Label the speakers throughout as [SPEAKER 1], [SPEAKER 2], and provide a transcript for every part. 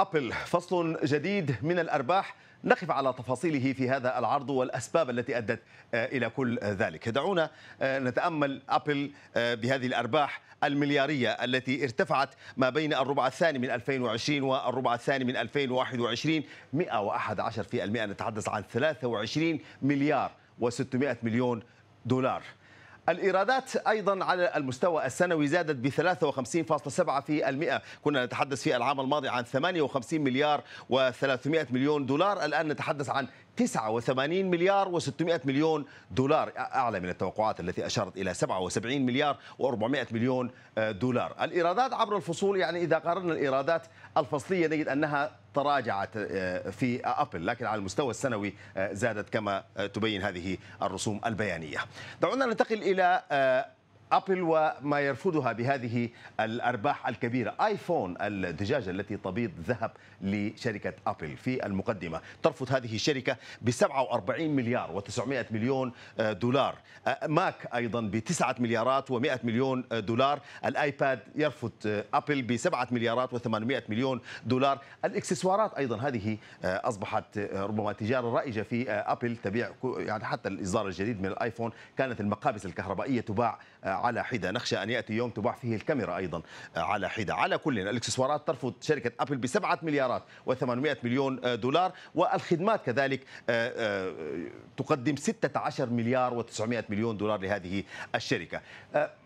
[SPEAKER 1] أبل فصل جديد من الأرباح نقف على تفاصيله في هذا العرض والأسباب التي أدت آه، إلى كل ذلك دعونا آه، نتأمل أبل آه، بهذه الأرباح المليارية التي ارتفعت ما بين الربع الثاني من 2020 والربع الثاني من 2021 111 في المئة نتحدث عن 23 مليار و600 مليون دولار الإيرادات أيضا على المستوى السنوي زادت ب 53.7% كنا نتحدث في العام الماضي عن 58 مليار و300 مليون دولار الآن نتحدث عن 89 مليار و600 مليون دولار أعلى من التوقعات التي أشارت إلى 77 مليار و400 مليون آه، دولار الإيرادات عبر الفصول يعني إذا قارنا الإيرادات الفصلية نجد أنها تراجعت آه، في ابل لكن على المستوى السنوي آه، زادت كما تبين هذه الرسوم البيانيه. دعونا ننتقل الى ابل وما يرفضها بهذه الارباح الكبيره ايفون الدجاجه التي تبيض ذهب لشركه ابل في المقدمه ترفض هذه الشركه ب 47 مليار و900 مليون دولار آه، ماك ايضا ب 9 مليارات و100 مليون دولار الايباد يرفض آه، ابل ب 7 مليارات و800 مليون دولار الاكسسوارات ايضا هذه آه، اصبحت ربما تجاره رائجه في ابل تبيع يعني حتى الاصدار الجديد من الايفون كانت المقابس الكهربائيه تباع على حدة نخشى أن يأتي يوم تباع فيه الكاميرا أيضا آه، على حدة على كل الإكسسوارات ترفض شركة أبل بسبعة مليارات و800 مليون آه، دولار والخدمات كذلك آه، تقدم 16 مليار و900 مليون دولار لهذه الشركة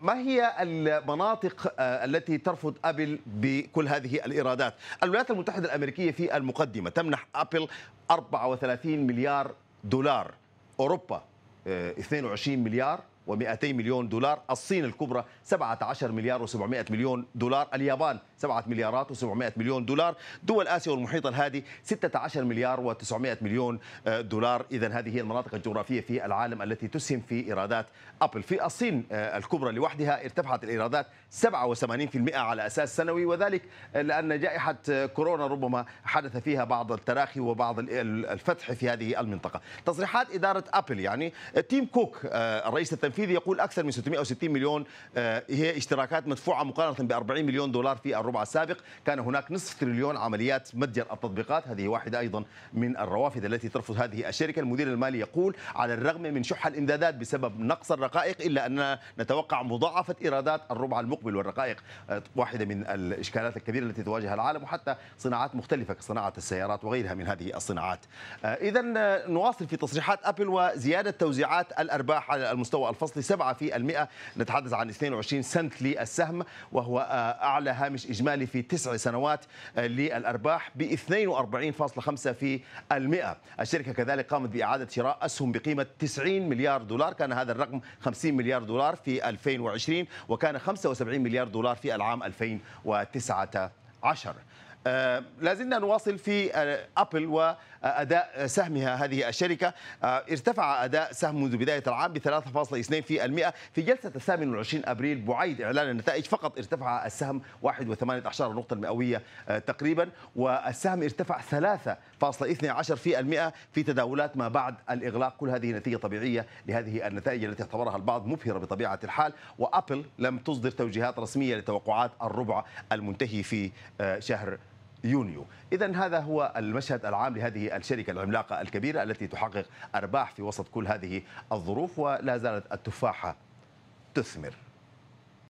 [SPEAKER 1] ما هي المناطق التي ترفض أبل بكل هذه الإيرادات الولايات المتحدة الأمريكية في المقدمة تمنح أبل 34 مليار دولار أوروبا 22 مليار و200 مليون دولار الصين الكبرى 17 مليار و700 مليون دولار اليابان 7 مليارات و700 مليون دولار دول آسيا والمحيط الهادي 16 مليار و900 مليون آه، دولار إذا هذه هي المناطق الجغرافية في العالم التي تسهم في إيرادات أبل في الصين آه، الكبرى لوحدها ارتفعت الإيرادات 87% على أساس سنوي وذلك لأن جائحة آه، كورونا ربما حدث فيها بعض التراخي وبعض الفتح في هذه المنطقة تصريحات إدارة أبل يعني تيم كوك الرئيس التنفيذي يقول أكثر من 660 مليون هي اشتراكات مدفوعة مقارنة ب 40 مليون دولار في الربع الربع السابق كان هناك نصف تريليون عمليات متجر التطبيقات هذه واحدة أيضا من الروافد التي ترفض هذه الشركة المدير المالي يقول على الرغم من شح الإمدادات بسبب نقص الرقائق إلا أننا نتوقع مضاعفة إيرادات الربع المقبل والرقائق آه، واحدة من الإشكالات الكبيرة التي تواجه العالم وحتى صناعات مختلفة كصناعة السيارات وغيرها من هذه الصناعات آه، إذا آه، نواصل في تصريحات أبل وزيادة توزيعات الأرباح على المستوى الفصلي 7% نتحدث عن 22 سنت للسهم وهو أعلى هامش إجمالي الاجمالي في تسع سنوات آه، للارباح ب 42.5 في المئة الشركة كذلك قامت بإعادة شراء أسهم بقيمة 90 مليار دولار كان هذا الرقم 50 مليار دولار في 2020 وكان 75 مليار دولار في العام 2019 آه، لازلنا نواصل في آه، أبل وأداء سهمها هذه الشركة آه، ارتفع أداء سهم منذ بداية العام ب 3.2% في جلسة 28 أبريل بعيد إعلان النتائج فقط ارتفع السهم 1.8 نقطة المئوية تقريبا والسهم ارتفع 3.12% في تداولات ما بعد الإغلاق كل هذه نتيجة طبيعية لهذه النتائج التي اعتبرها البعض مبهرة بطبيعة الحال وأبل لم تصدر توجيهات رسمية لتوقعات الربع المنتهي في شهر يونيو إذا هذا هو المشهد العام لهذه الشركة العملاقة الكبيرة التي تحقق أرباح في وسط كل هذه الظروف ولا زالت التفاحة تثمر